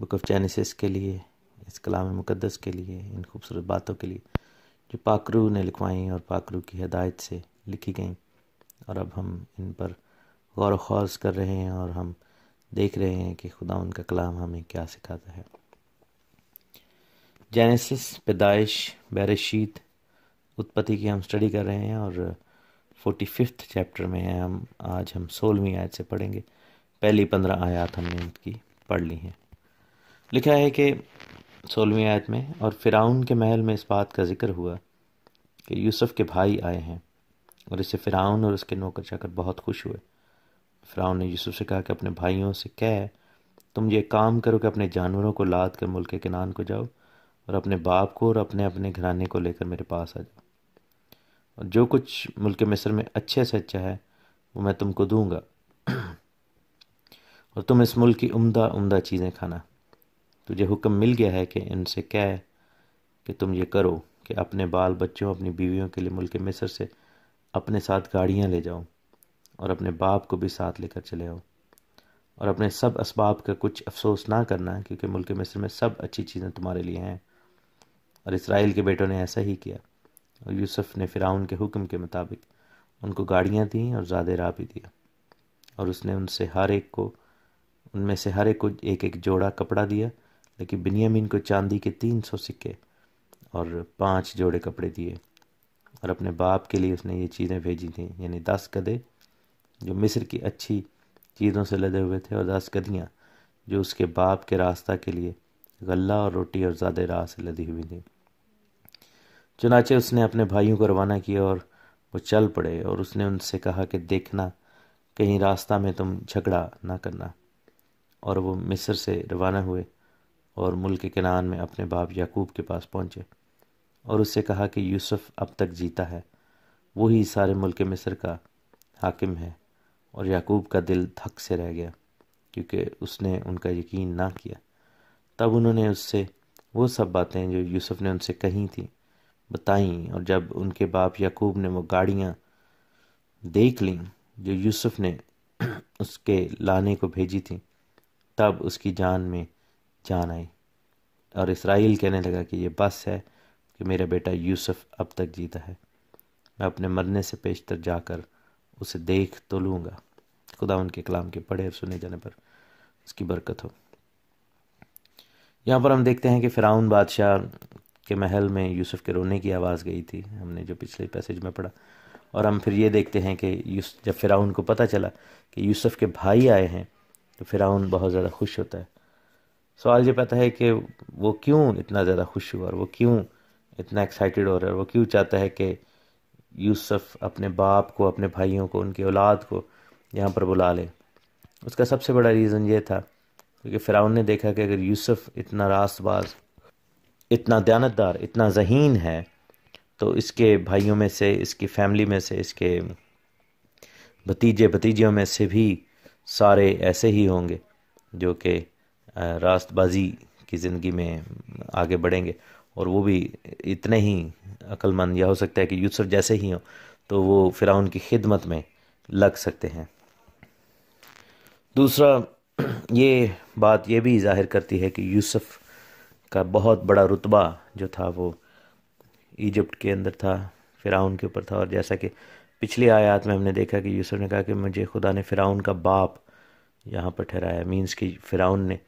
बुक ऑफ चैनसिस के लिए इस कलाम मुकदस के लिए इन खूबसूरत बातों के लिए जो पाकरू ने लिखवाई और पाकरू की हदायत से लिखी गई और अब हम इन पर गौर खौज कर रहे हैं और हम देख रहे हैं कि खुदा उनका कलाम हमें क्या सिखाता है जेनेसिस पैदाइश बैरशीत उत्पत्ति की हम स्टडी कर रहे हैं और फोर्टी फिफ्थ चैप्टर में हैं हम आज हम सोलहवीं आयत से पढ़ेंगे पहली पंद्रह आयत हमने इनकी पढ़ ली हैं लिखा है कि सोलहवीं आयत में और फ़िराउन के महल में इस बात का जिक्र हुआ कि यूसुफ के भाई आए हैं और इससे फ़िराउन और उसके नौकर चाकर बहुत खुश हुए फ़िराउन ने यूसुफ से कहा कि अपने भाइयों से कह तुम ये काम करो कि अपने जानवरों को लाद कर मुल्क के किनान को जाओ और अपने बाप को और अपने अपने घराने को लेकर मेरे पास आ जाओ और जो कुछ मुल्क मिस्र में अच्छे से अच्छा है वो मैं तुमको दूंगा और तुम इस मुल्क की उम्दा उम्दा चीज़ें खाना तुझे हुक्म मिल गया है कि इनसे कह कि तुम ये करो कि अपने बाल बच्चों अपनी बीवियों के लिए मुल्क मिस्र से अपने साथ गाड़ियाँ ले जाओ और अपने बाप को भी साथ लेकर चले आओ और अपने सब इसबाब का कुछ अफसोस ना करना क्योंकि मुल्क मिस्र में सब अच्छी चीज़ें तुम्हारे लिए हैं और इसराइल के बेटों ने ऐसा ही किया और यूसुफ ने फ़िराउन के हुक्म के मुताबिक उनको गाड़ियाँ दी और ज़्यादा राह भी दिया और उसने उनसे हर एक को उनमें से हर एक को एक एक जोड़ा कपड़ा दिया लेकिन बिनियामीन को चांदी के तीन सौ सिक्के और पांच जोड़े कपड़े दिए और अपने बाप के लिए उसने ये चीज़ें भेजी थी यानी दस गदे जो मिस्र की अच्छी चीज़ों से लदे हुए थे और दस गदियाँ जो उसके बाप के रास्ता के लिए गला और रोटी और ज़्यादा राह से लदी हुई थी चुनाचे उसने अपने भाइयों को रवाना किया और वो चल पड़े और उसने उनसे कहा कि देखना कहीं रास्ता में तुम झगड़ा ना करना और वो मिस्र से रवाना हुए और मुल्क किनान में अपने बाप याकूब के पास पहुँचे और उससे कहा कि यूसुफ अब तक जीता है वही सारे मुल्क मिस्र का हाकिम है और याकूब का दिल थक से रह गया क्योंकि उसने उनका यकीन ना किया तब उन्होंने उससे वो सब बातें जो यूसुफ ने उनसे कही थी बताई और जब उनके बाप याकूब ने वो गाड़ियाँ देख लीं जो यूसुफ ने उसके लाने को भेजी थी तब उसकी जान में जान आई और इसराइल कहने लगा कि ये बस है कि मेरा बेटा यूसुफ अब तक जीता है मैं अपने मरने से पेशतर जाकर उसे देख तो लूँगा खुदा उनके कलाम के पढ़े और सुने जाने पर उसकी बरकत हो यहाँ पर हम देखते हैं कि फ़िराउन बादशाह के महल में यूसुफ के रोने की आवाज़ गई थी हमने जो पिछले पैसेज में पढ़ा और हम फिर ये देखते हैं कि यूस जब फ़िराउन को पता चला कि यूसुफ के भाई आए हैं तो फ़िराउन बहुत ज़्यादा खुश होता है सवाल ये पता है कि वो क्यों इतना ज़्यादा खुश हुआ और वो क्यों इतना एक्साइटेड हो रहा है वो क्यों चाहता है कि यूसुफ अपने बाप को अपने भाइयों को उनकी औलाद को यहाँ पर बुला ले उसका सबसे बड़ा रीज़न ये था क्योंकि फ़िराउन ने देखा कि अगर यूसुफ इतना रास्तबाज इतना दयानतदार इतना जहीन है तो इसके भाइयों में से इसकी फैमिली में से इसके भतीजे भतीजियों में से भी सारे ऐसे ही होंगे जो कि रास्तबाजी की ज़िंदगी में आगे बढ़ेंगे और वो भी इतने ही अक्लमंद या हो सकता है कि यूसुफ जैसे ही हों तो वो फिराउन की खिदमत में लग सकते हैं दूसरा ये बात ये भी जाहिर करती है कि यूसुफ़ का बहुत बड़ा रुतबा जो था वो इजिप्ट के अंदर था फ़िराउन के ऊपर था और जैसा कि पिछली आयात में हमने देखा कि यूसुफ ने कहा कि मुझे खुदा ने फ़िराउन का बाप यहाँ पर ठहराया मीन्स कि फ़िराउन ने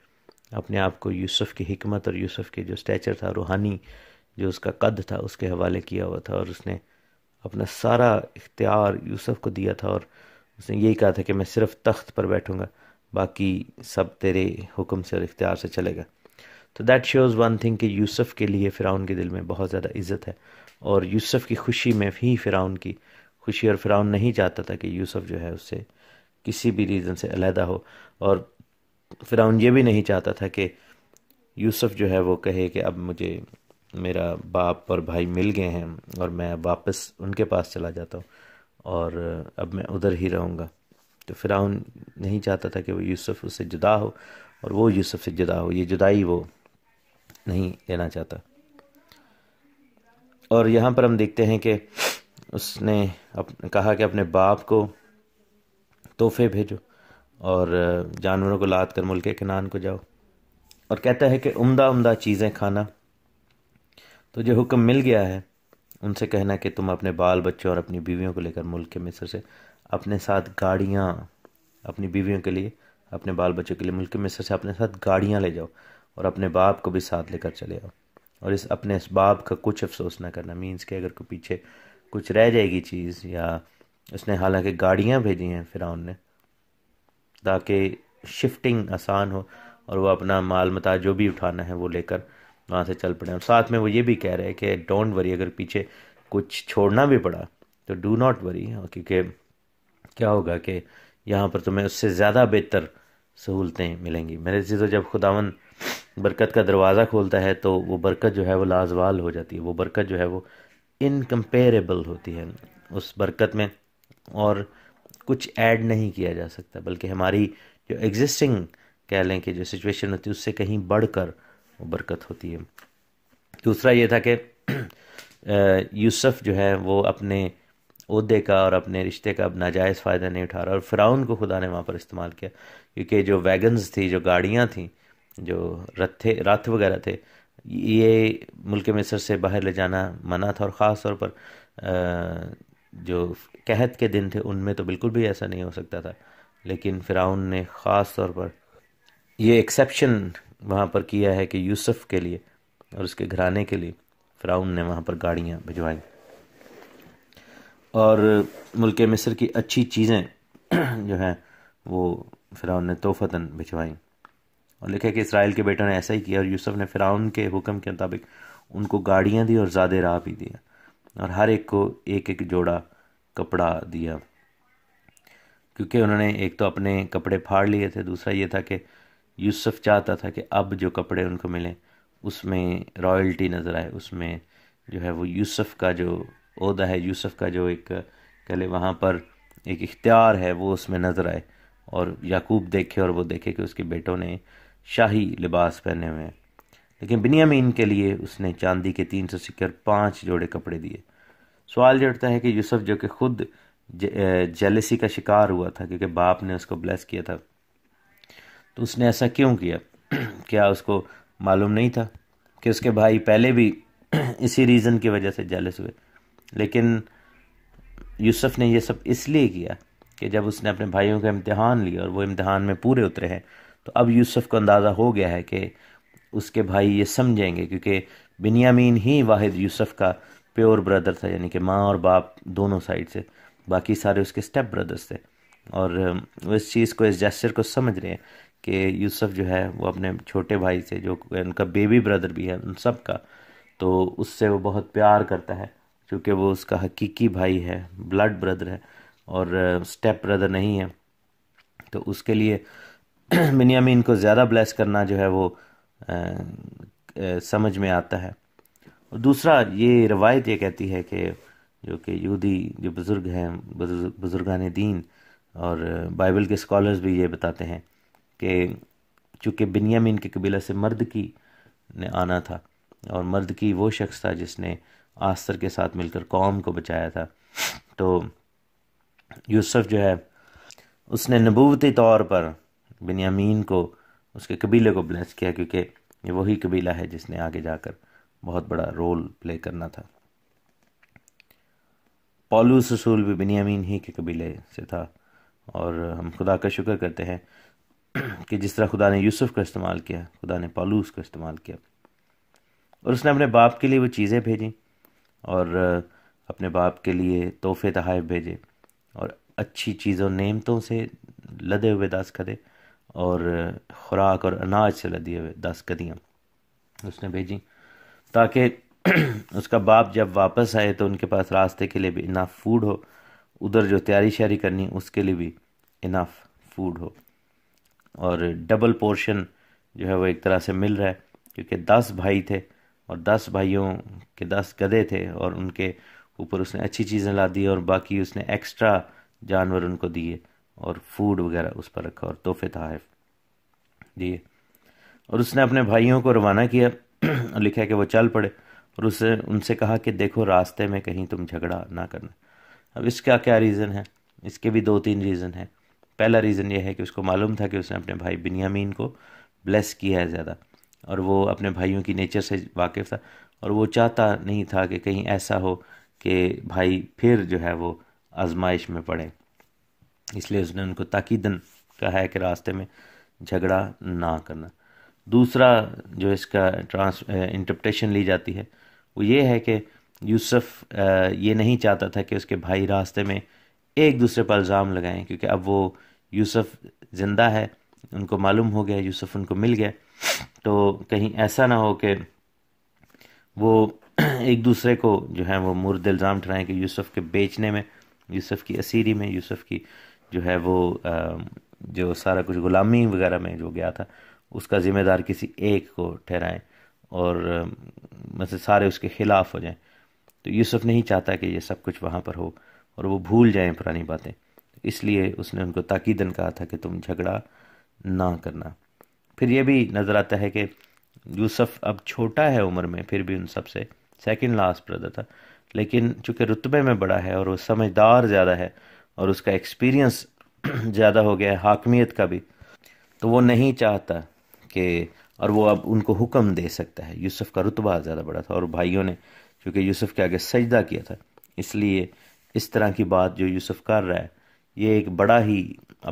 अपने आप को यूसुफ की हमत और यूसुफ के जो स्टैचर था रूहानी जो उसका कद था उसके हवाले किया हुआ था और उसने अपना सारा इख्तियार यूसुफ को दिया था और उसने यही कहा था कि मैं सिर्फ़ तख्त पर बैठूँगा बाकी सब तेरे हुक्म से और इख्तियार से चलेगा तो दैट शोज़ वन थिंग कि यूसुफ के लिए फ़िराउन के दिल में बहुत ज़्यादा इज़्ज़त है और यूसुफ की खुशी में भी फ़िराउन की खुशी और फ़िराउन नहीं चाहता था कि यूसुफ जो है उससे किसी भी रीज़न से अलहदा हो और फ़िराउन ये भी नहीं चाहता था कि यूसुफ जो है वो कहे कि अब मुझे मेरा बाप और भाई मिल गए हैं और मैं वापस उनके पास चला जाता हूँ और अब मैं उधर ही रहूँगा तो फ़िराउन नहीं चाहता था कि वो यूसुफ उससे जुदा हो और वो यूसुफ से जुदा हो ये जुदाई वो नहीं लेना चाहता और यहाँ पर हम देखते हैं कि उसने अपने कहा कि अपने बाप को तोहफे भेजो और जानवरों को लाद कर मुल्क नान को जाओ और कहता है कि उम्दा उम्दा चीज़ें खाना तो जो हुक्म मिल गया है उनसे कहना कि तुम अपने बाल बच्चों और अपनी बीवियों को लेकर मुल्क के मिस्र से अपने साथ गाड़ियाँ अपनी बीवियों के लिए अपने बाल बच्चों के लिए मुल्क के मिस्र से अपने साथ गाड़ियाँ ले जाओ और अपने बाप को भी साथ लेकर चले आओ और इस अपने इस बाप का कुछ अफसोस ना करना मीन्स कि अगर कोई पीछे कुछ रह जाएगी चीज़ या उसने हालांकि गाड़ियाँ भेजी हैं फिर ने ताकि शिफ्टिंग आसान हो और वो अपना माल मता जो भी उठाना है वो लेकर वहाँ से चल पड़े और साथ में वो ये भी कह रहे हैं कि डोंट वरी अगर पीछे कुछ छोड़ना भी पड़ा तो डू नॉट वरी क्योंकि क्या होगा कि यहाँ पर तुम्हें उससे ज़्यादा बेहतर सहूलतें मिलेंगी मेरे चीज़ों जब खुदावन बरकत का दरवाज़ा खोलता है तो वो बरकत जो है वो लाजवाल हो जाती है वो बरकत जो है वो इनकम्पेरेबल होती है उस बरकत में और कुछ ऐड नहीं किया जा सकता बल्कि हमारी जो एग्जिस्टिंग कह लें कि जो सिचुएशन होती है उससे कहीं बढ़ कर वो बरकत होती है दूसरा ये था कि यूसुफ जो है वो अपने अहदे का और अपने रिश्ते का अब नाजायज़ फ़ायदा नहीं उठा रहा और फ़िराउन को खुदा ने वहाँ पर इस्तेमाल किया क्योंकि जो वैगन्स थी जो गाड़ियाँ थीं जो रथे रथ वगैरह थे ये मुल्क मिस्र से बाहर ले जाना मना था और ख़ास तौर पर जो कहत के दिन थे उनमें तो बिल्कुल भी ऐसा नहीं हो सकता था लेकिन फ़िराउन ने ख़ास तौर पर ये एक्सेप्शन वहाँ पर किया है कि यूसुफ के लिए और उसके घराने के लिए फ़िराउन ने वहाँ पर गाड़ियाँ भिजवाई और मुल्क मिस्र की अच्छी चीज़ें जो हैं वो फ़िराउन ने तोहफ़ता भिजवाई और लिखा कि इसराइल के बेटों ने ऐसा ही किया और यूसुफ ने फ़िराउन के हुक्म के मुताबिक उनको गाड़ियाँ दी और ज़्यादा राह भी दिया और हर एक को एक एक जोड़ा कपड़ा दिया क्योंकि उन्होंने एक तो अपने कपड़े फाड़ लिए थे दूसरा ये था कि यूसुफ चाहता था कि अब जो कपड़े उनको मिले उसमें रॉयल्टी नज़र आए उसमें जो है वो यूसुफ का जो अहदा है यूसुफ का जो एक कह लें वहाँ पर एक इख्तियार है वो उसमें नज़र आए और याकूब देखे और वो देखे कि उसके बेटों ने शाही लिबास पहने हुए हैं लेकिन बिनियामीन के लिए उसने चांदी के तीन सौ सिक्के और पाँच जोड़े कपड़े दिए सवाल जुड़ता उठता है कि यूसुफ जो कि खुद जेलसी का शिकार हुआ था क्योंकि बाप ने उसको ब्लेस किया था तो उसने ऐसा क्यों किया क्या उसको मालूम नहीं था कि उसके भाई पहले भी इसी रीज़न की वजह से जेलस हुए लेकिन यूसुफ ने यह सब इसलिए किया कि जब उसने अपने भाइयों का इम्तहान लिया और वो इम्तहान में पूरे उतरे हैं तो अब यूसुफ को अंदाज़ा हो गया है कि उसके भाई ये समझेंगे क्योंकि बिनियामीन ही वाहिद यूसुफ का प्योर ब्रदर था यानी कि माँ और बाप दोनों साइड से बाकी सारे उसके स्टेप ब्रदर्स थे और वो इस चीज़ को इस जेस्चर को समझ रहे हैं कि यूसुफ जो है वो अपने छोटे भाई से जो उनका बेबी ब्रदर भी है उन सब का तो उससे वो बहुत प्यार करता है क्योंकि वो उसका हकीकी भाई है ब्लड ब्रदर है और स्टेप ब्रदर नहीं है तो उसके लिए बिनियामीन को ज़्यादा ब्लेस करना जो है वो समझ में आता है और दूसरा ये रवायत ये कहती है कि जो कि यहूदी जो बुज़ुर्ग हैं बुज़ुर्गान दीन और बाइबल के स्कॉलर्स भी ये बताते हैं कि चूँकि बिनियामीन के कबीला से मर्द की ने आना था और मर्द की वो शख्स था जिसने आस्तर के साथ मिलकर कौम को बचाया था तो यूसुफ जो है उसने नबूवती तौर पर बिन्यामीन को उसके कबीले को ब्लेस किया क्योंकि ये वही कबीला है जिसने आगे जाकर बहुत बड़ा रोल प्ले करना था पॉलूस रसूल भी बिन्यामीन ही के कबीले से था और हम खुदा का शुक्र करते हैं कि जिस तरह खुदा ने यूसुफ का इस्तेमाल किया खुदा ने पालूस का इस्तेमाल किया और उसने अपने बाप के लिए वो चीज़ें भेजी और अपने बाप के लिए तोहफे तहाइफ भेजे और अच्छी चीज़ों नेमतों से लदे हुए दास खदे और ख़ुराक और अनाज से लदी हुए दस गदियाँ उसने भेजी ताकि उसका बाप जब वापस आए तो उनके पास रास्ते के लिए भी इनाफ फूड हो उधर जो तैयारी शारी करनी उसके लिए भी इनाफ फूड हो और डबल पोर्शन जो है वो एक तरह से मिल रहा है क्योंकि दस भाई थे और दस भाइयों के दस गधे थे और उनके ऊपर उसने अच्छी चीज़ें ला दी और बाकी उसने एक्स्ट्रा जानवर उनको दिए और फूड वगैरह उस पर रखा और तोहफे तहफ दिए और उसने अपने भाइयों को रवाना किया और लिखा कि वो चल पड़े और उसने उनसे कहा कि देखो रास्ते में कहीं तुम झगड़ा ना करना अब इसका क्या रीज़न है इसके भी दो तीन रीज़न हैं पहला रीज़न यह है कि उसको मालूम था कि उसने अपने भाई बिनियामीन को ब्लेस किया है ज़्यादा और वो अपने भाइयों की नेचर से वाकिफ़ था और वो चाहता नहीं था कि कहीं ऐसा हो कि भाई फिर जो है वो आजमाइश में पड़े इसलिए उसने उनको ताकीदन कहा है कि रास्ते में झगड़ा ना करना दूसरा जो इसका ट्रांस इंटरप्रटेशन ली जाती है वो ये है कि यूसुफ ये नहीं चाहता था कि उसके भाई रास्ते में एक दूसरे पर इल्ज़ाम लगाएं क्योंकि अब वो यूसुफ ज़िंदा है उनको मालूम हो गया यूसुफ उनको मिल गया तो कहीं ऐसा ना हो कि वो एक दूसरे को जो है वो मुर्द इल्ज़ाम ठहराएं कि यूसुफ के बेचने में यूसुफ की असीरी में यूसुफ की जो है वो जो सारा कुछ ग़ुलामी वगैरह में जो गया था उसका ज़िम्मेदार किसी एक को ठहराएं और मतलब सारे उसके ख़िलाफ़ हो जाएं तो यूसुफ नहीं चाहता कि ये सब कुछ वहाँ पर हो और वो भूल जाएं पुरानी बातें इसलिए उसने उनको ताकीदन कहा था कि तुम झगड़ा ना करना फिर ये भी नज़र आता है कि यूसुफ अब छोटा है उम्र में फिर भी उन सबसे सेकेंड लास्ट ब्रदर था लेकिन चूंकि रुतबे में बड़ा है और वो समझदार ज़्यादा है और उसका एक्सपीरियंस ज़्यादा हो गया है हाकमियत का भी तो वो नहीं चाहता कि और वो अब उनको हुक्म दे सकता है यूसुफ का रुतबा ज़्यादा बड़ा था और भाइयों ने चूँकि यूसुफ के आगे सजदा किया था इसलिए इस तरह की बात जो यूसुफ कर रहा है ये एक बड़ा ही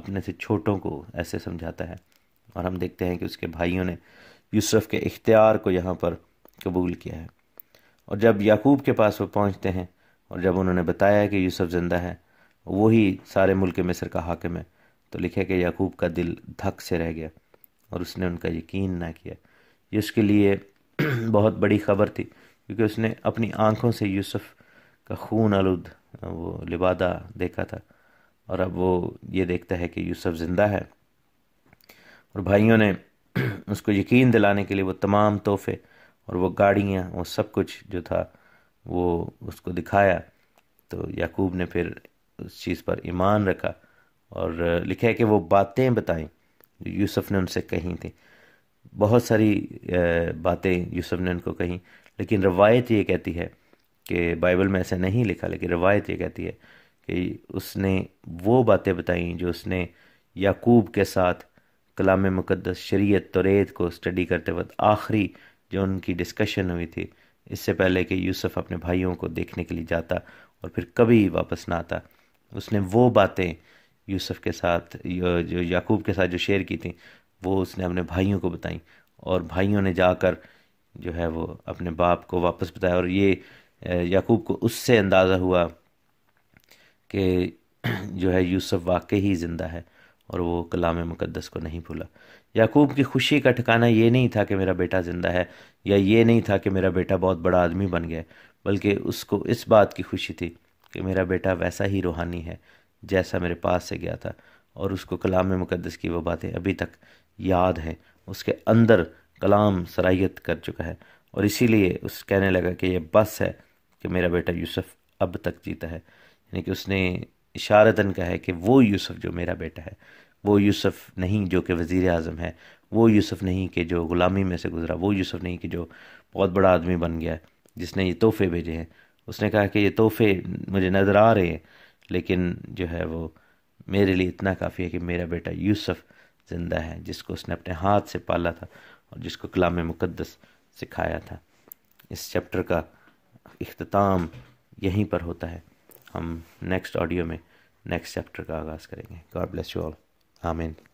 अपने से छोटों को ऐसे समझाता है और हम देखते हैं कि उसके भाइयों ने यूसुफ के इख्तियार को यहाँ पर कबूल किया है और जब याकूब के पास वो पहुँचते हैं और जब उन्होंने बताया कि यूसुफ ज़िंदा है वही सारे मुल्क मिस्र का हाकिम है तो लिखा कि याकूब का दिल धक से रह गया और उसने उनका यकीन ना किया ये उसके लिए बहुत बड़ी खबर थी क्योंकि उसने अपनी आंखों से यूसुफ का खून आलूद वो लिबादा देखा था और अब वो ये देखता है कि यूसुफ ज़िंदा है और भाइयों ने उसको यकीन दिलाने के लिए वो तमाम तोहफे और वो गाड़ियाँ वो सब कुछ जो था वो उसको दिखाया तो याकूब ने फिर उस चीज़ पर ईमान रखा और लिखा है कि वो बातें बताएं जो यूसुफ ने उनसे कही थी बहुत सारी बातें यूसुफ ने उनको कही लेकिन रवायत ये कहती है कि बाइबल में ऐसा नहीं लिखा लेकिन रवायत ये कहती है कि उसने वो बातें बताई जो उसने याकूब के साथ कलाम मुकदस शरीयत तोरेत को स्टडी करते वक्त आखिरी जो उनकी डिस्कशन हुई थी इससे पहले कि यूसुफ अपने भाइयों को देखने के लिए जाता और फिर कभी वापस ना आता उसने वो बातें यूसुफ के साथ जो याकूब के साथ जो शेयर की थी वो उसने अपने भाइयों को बताई और भाइयों ने जाकर जो है वो अपने बाप को वापस बताया और ये याकूब को उससे अंदाज़ा हुआ कि जो है यूसुफ वाकई ही ज़िंदा है और वो कलाम मुकद्दस को नहीं भूला याकूब की खुशी का ठिकाना ये नहीं था कि मेरा बेटा ज़िंदा है या ये नहीं था कि मेरा बेटा बहुत बड़ा आदमी बन गया बल्कि उसको इस बात की खुशी थी कि मेरा बेटा वैसा ही रूहानी है जैसा मेरे पास से गया था और उसको कलाम मुकदस की वह बातें अभी तक याद हैं उसके अंदर कलाम सराहियत कर चुका है और इसीलिए उस कहने लगा कि यह बस है कि मेरा बेटा यूसुफ अब तक जीता है यानी कि उसने इशारतन कहा है कि वो यूसुफ जो मेरा बेटा है वो यूसुफ नहीं जो कि वज़ी अजम है वो यूसुफ नहीं कि जो ग़ुलामी में से गुज़रा वो यूसुफ नहीं कि जो बहुत बड़ा आदमी बन गया है जिसने ये तोहफ़े भेजे हैं उसने कहा कि ये तोहफे मुझे नज़र आ रहे हैं लेकिन जो है वो मेरे लिए इतना काफ़ी है कि मेरा बेटा यूसुफ ज़िंदा है जिसको उसने अपने हाथ से पाला था और जिसको कलाम मुकद्दस सिखाया था इस चैप्टर का अख्ताम यहीं पर होता है हम नेक्स्ट ऑडियो में नेक्स्ट चैप्टर का आगाज़ करेंगे गॉड ब्लेस यू ऑल आमीन